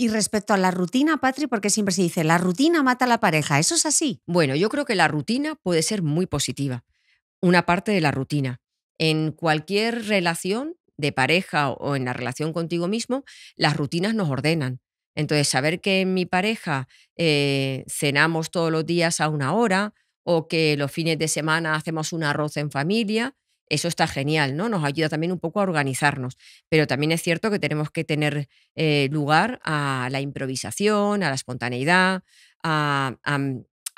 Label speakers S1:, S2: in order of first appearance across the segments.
S1: Y respecto a la rutina, Patri, porque siempre se dice, la rutina mata a la pareja, ¿eso es así? Bueno, yo creo que la rutina puede ser muy positiva, una parte de la rutina. En cualquier relación de pareja o en la relación contigo mismo, las rutinas nos ordenan. Entonces, saber que en mi pareja eh, cenamos todos los días a una hora o que los fines de semana hacemos un arroz en familia, eso está genial, ¿no? Nos ayuda también un poco a organizarnos, pero también es cierto que tenemos que tener eh, lugar a la improvisación, a la espontaneidad, a,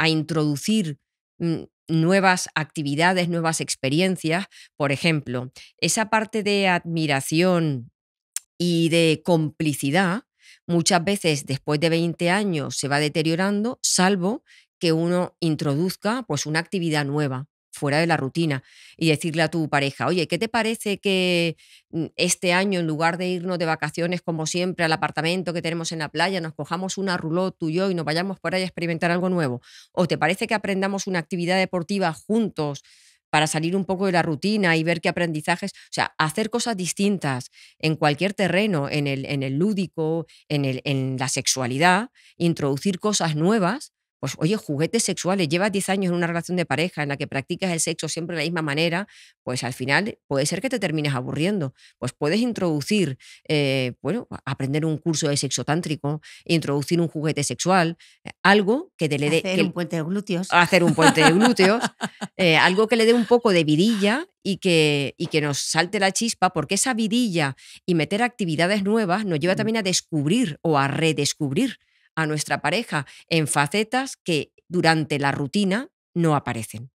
S1: introducir mm, nuevas actividades, nuevas experiencias. Por ejemplo, esa parte de admiración y de complicidad muchas veces después de 20 años se va deteriorando, salvo que uno introduzca pues una actividad nueva fuera de la rutina y decirle a tu pareja, oye, ¿qué te parece que mm, este año, en lugar de irnos de vacaciones como siempre al apartamento que tenemos en la playa, nos cojamos una rulot tú y yo y nos vayamos por ahí a experimentar algo nuevo? ¿O te parece que aprendamos una actividad deportiva juntos? para salir un poco de la rutina y ver qué aprendizajes, o sea, hacer cosas distintas en cualquier terreno, en el, en el lúdico, en, el, en la sexualidad, introducir cosas nuevas pues oye, juguetes sexuales, llevas 10 años en una relación de pareja en la que practicas el sexo siempre de la misma manera, pues al final puede ser que te termines aburriendo. Pues puedes introducir, eh, bueno, aprender un curso de sexo tántrico, introducir un juguete sexual, algo que te le dé... un puente de glúteos. Hacer un puente de glúteos, eh, algo que le dé un poco de vidilla y que, y que nos salte la chispa, porque esa vidilla y meter actividades nuevas nos lleva mm. también a descubrir o a redescubrir a nuestra pareja en facetas que durante la rutina no aparecen.